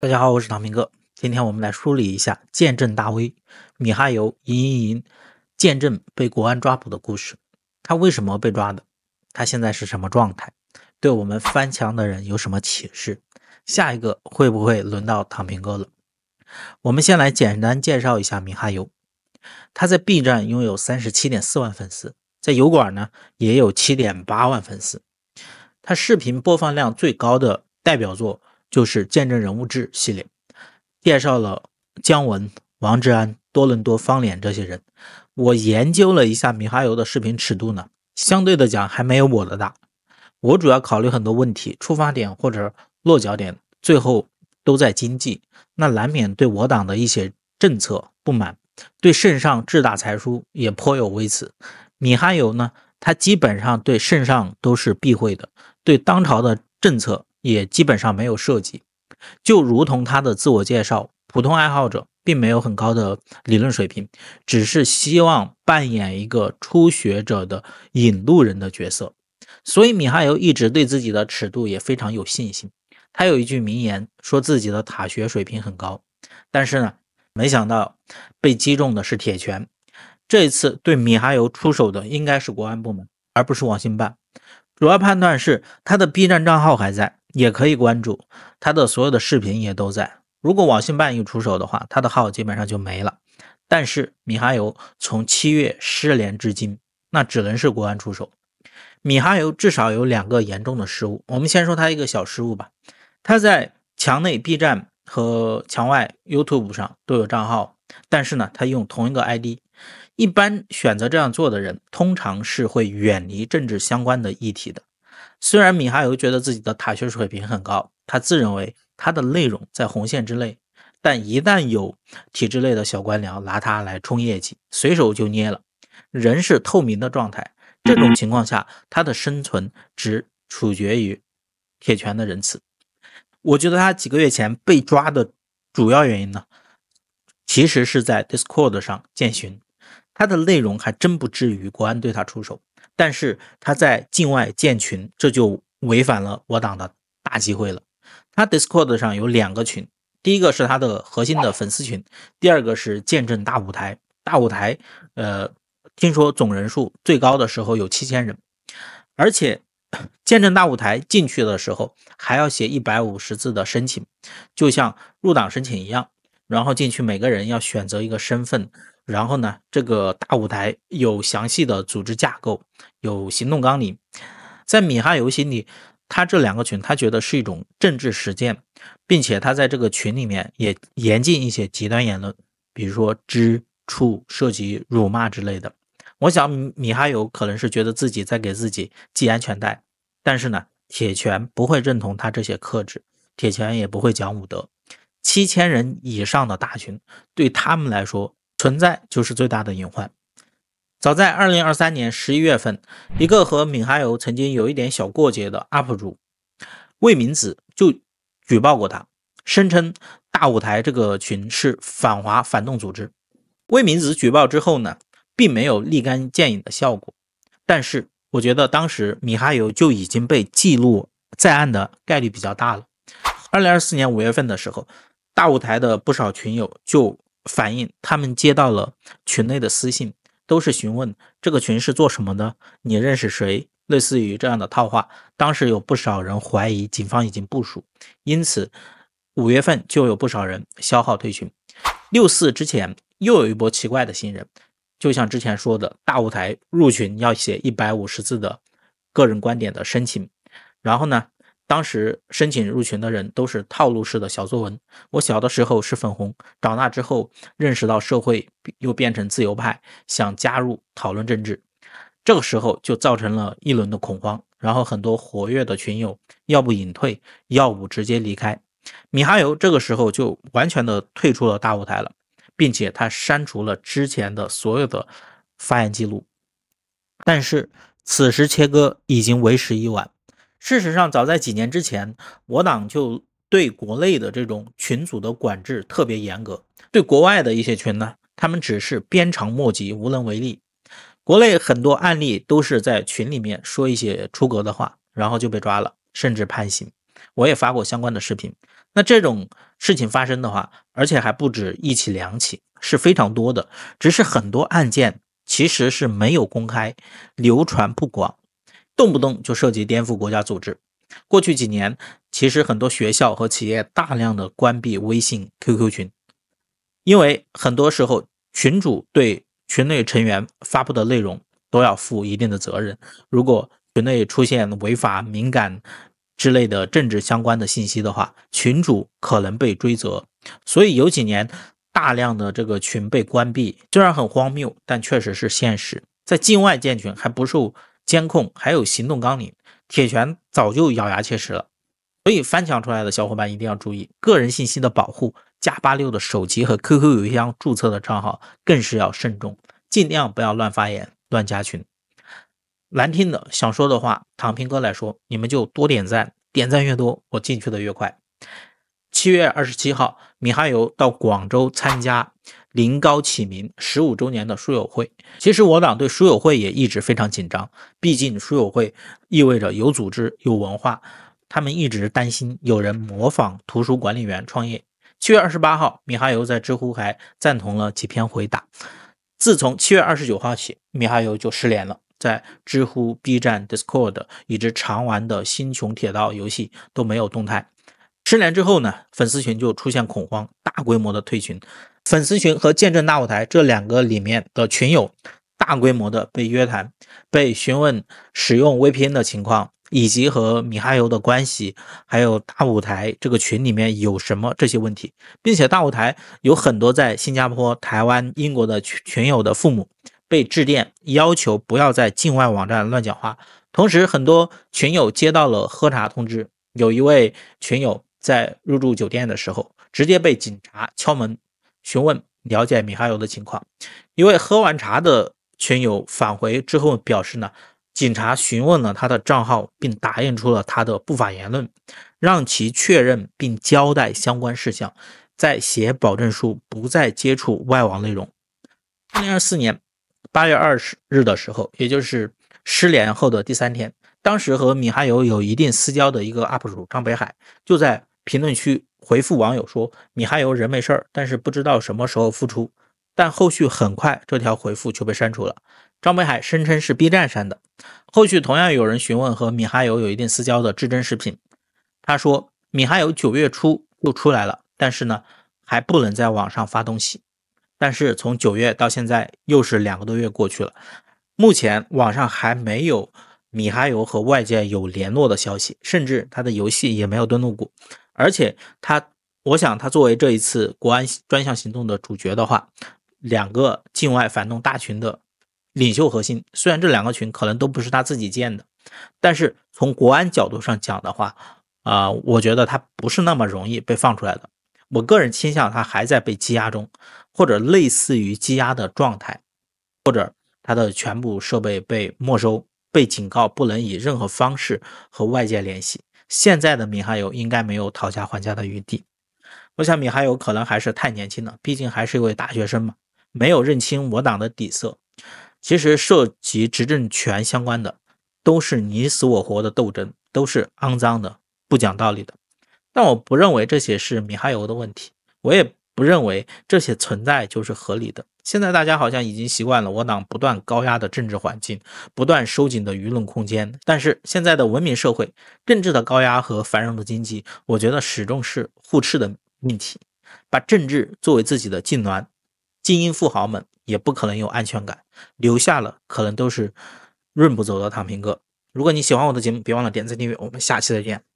大家好，我是唐平哥。今天我们来梳理一下见证大 V 米哈游莹莹莹见证被国安抓捕的故事。他为什么被抓的？他现在是什么状态？对我们翻墙的人有什么启示？下一个会不会轮到唐平哥了？我们先来简单介绍一下米哈游。他在 B 站拥有三十七点四万粉丝，在油管呢也有七点八万粉丝。他视频播放量最高的代表作。就是见证人物志系列，介绍了姜文、王志安、多伦多、方脸这些人。我研究了一下米哈游的视频尺度呢，相对的讲还没有我的大。我主要考虑很多问题，出发点或者落脚点，最后都在经济，那难免对我党的一些政策不满，对圣上治大才疏也颇有微词。米哈游呢，他基本上对圣上都是避讳的，对当朝的政策。也基本上没有涉及，就如同他的自我介绍，普通爱好者并没有很高的理论水平，只是希望扮演一个初学者的引路人”的角色。所以米哈游一直对自己的尺度也非常有信心。他有一句名言，说自己的塔学水平很高，但是呢，没想到被击中的是铁拳。这一次对米哈游出手的应该是国安部门，而不是网信办。主要判断是他的 B 站账号还在。也可以关注他的所有的视频也都在。如果网信办一出手的话，他的号基本上就没了。但是米哈游从七月失联至今，那只能是国安出手。米哈游至少有两个严重的失误，我们先说他一个小失误吧。他在墙内 B 站和墙外 YouTube 上都有账号，但是呢，他用同一个 ID。一般选择这样做的人，通常是会远离政治相关的议题的。虽然米哈游觉得自己的塔学水平很高，他自认为他的内容在红线之内，但一旦有体制内的小官僚拿他来冲业绩，随手就捏了。人是透明的状态，这种情况下，他的生存只取决于铁拳的仁慈。我觉得他几个月前被抓的主要原因呢，其实是在 Discord 上建群。他的内容还真不至于国安对他出手，但是他在境外建群，这就违反了我党的大忌讳了。他 Discord 上有两个群，第一个是他的核心的粉丝群，第二个是见证大舞台。大舞台，呃，听说总人数最高的时候有七千人，而且见证大舞台进去的时候还要写一百五十字的申请，就像入党申请一样。然后进去，每个人要选择一个身份。然后呢，这个大舞台有详细的组织架构，有行动纲领。在米哈游心里，他这两个群他觉得是一种政治实践，并且他在这个群里面也严禁一些极端言论，比如说之处涉及辱骂之类的。我想米米哈游可能是觉得自己在给自己系安全带，但是呢，铁拳不会认同他这些克制，铁拳也不会讲武德。七千人以上的大群，对他们来说，存在就是最大的隐患。早在二零二三年十一月份，一个和米哈游曾经有一点小过节的 UP 主魏明子就举报过他，声称大舞台这个群是反华反动组织。魏明子举报之后呢，并没有立竿见影的效果，但是我觉得当时米哈游就已经被记录在案的概率比较大了。二零二四年五月份的时候。大舞台的不少群友就反映，他们接到了群内的私信，都是询问这个群是做什么的，你认识谁，类似于这样的套话。当时有不少人怀疑警方已经部署，因此五月份就有不少人消耗退群。六四之前又有一波奇怪的新人，就像之前说的大舞台入群要写一百五十字的个人观点的申请，然后呢？当时申请入群的人都是套路式的小作文。我小的时候是粉红，长大之后认识到社会又变成自由派，想加入讨论政治，这个时候就造成了一轮的恐慌。然后很多活跃的群友要不隐退，要不直接离开。米哈游这个时候就完全的退出了大舞台了，并且他删除了之前的所有的发言记录。但是此时切割已经为时已晚。事实上，早在几年之前，我党就对国内的这种群组的管制特别严格。对国外的一些群呢，他们只是鞭长莫及，无能为力。国内很多案例都是在群里面说一些出格的话，然后就被抓了，甚至判刑。我也发过相关的视频。那这种事情发生的话，而且还不止一起两起，是非常多的。只是很多案件其实是没有公开，流传不广。动不动就涉及颠覆国家组织。过去几年，其实很多学校和企业大量的关闭微信、QQ 群，因为很多时候群主对群内成员发布的内容都要负一定的责任。如果群内出现违法、敏感之类的政治相关的信息的话，群主可能被追责。所以有几年，大量的这个群被关闭，虽然很荒谬，但确实是现实。在境外建群还不受。监控还有行动纲领，铁拳早就咬牙切齿了。所以翻墙出来的小伙伴一定要注意个人信息的保护，加八六的手机和 QQ 邮箱注册的账号更是要慎重，尽量不要乱发言、乱加群。难听的想说的话，躺平哥来说，你们就多点赞，点赞越多，我进去的越快。七月二十七号，米哈游到广州参加。临高启明十五周年的书友会，其实我党对书友会也一直非常紧张，毕竟书友会意味着有组织有文化，他们一直担心有人模仿图书管理员创业。七月二十八号，米哈游在知乎还赞同了几篇回答。自从七月二十九号起，米哈游就失联了，在知乎、B 站、Discord 以及常玩的《新穹铁道》游戏都没有动态。失联之后呢，粉丝群就出现恐慌，大规模的退群。粉丝群和见证大舞台这两个里面的群友大规模的被约谈，被询问使用 VPN 的情况，以及和米哈游的关系，还有大舞台这个群里面有什么这些问题，并且大舞台有很多在新加坡、台湾、英国的群群友的父母被致电要求不要在境外网站乱讲话，同时很多群友接到了喝茶通知，有一位群友在入住酒店的时候直接被警察敲门。询问了解米哈游的情况，一位喝完茶的群友返回之后表示呢，警察询问了他的账号，并打印出了他的不法言论，让其确认并交代相关事项，再写保证书，不再接触外网内容。二零二四年八月二十日的时候，也就是失联后的第三天，当时和米哈游有一定私交的一个 UP 主张北海就在。评论区回复网友说：“米哈游人没事儿，但是不知道什么时候复出。”但后续很快，这条回复就被删除了。张北海声称是 B 站删的。后续同样有人询问和米哈游有一定私交的至臻食品，他说：“米哈游九月初就出来了，但是呢，还不能在网上发东西。但是从九月到现在，又是两个多月过去了，目前网上还没有米哈游和外界有联络的消息，甚至他的游戏也没有登录过。”而且他，我想他作为这一次国安专项行动的主角的话，两个境外反动大群的领袖核心，虽然这两个群可能都不是他自己建的，但是从国安角度上讲的话，啊，我觉得他不是那么容易被放出来的。我个人倾向他还在被羁押中，或者类似于羁押的状态，或者他的全部设备被没收，被警告不能以任何方式和外界联系。现在的米哈游应该没有讨价还价的余地，我想米哈游可能还是太年轻了，毕竟还是一位大学生嘛，没有认清我党的底色。其实涉及执政权相关的，都是你死我活的斗争，都是肮脏的、不讲道理的。但我不认为这些是米哈游的问题，我也。不认为这些存在就是合理的。现在大家好像已经习惯了我党不断高压的政治环境，不断收紧的舆论空间。但是现在的文明社会，政治的高压和繁荣的经济，我觉得始终是互斥的命题。把政治作为自己的痉挛，精英富豪们也不可能有安全感。留下了可能都是润不走的躺平哥。如果你喜欢我的节目，别忘了点赞订阅。我们下期再见。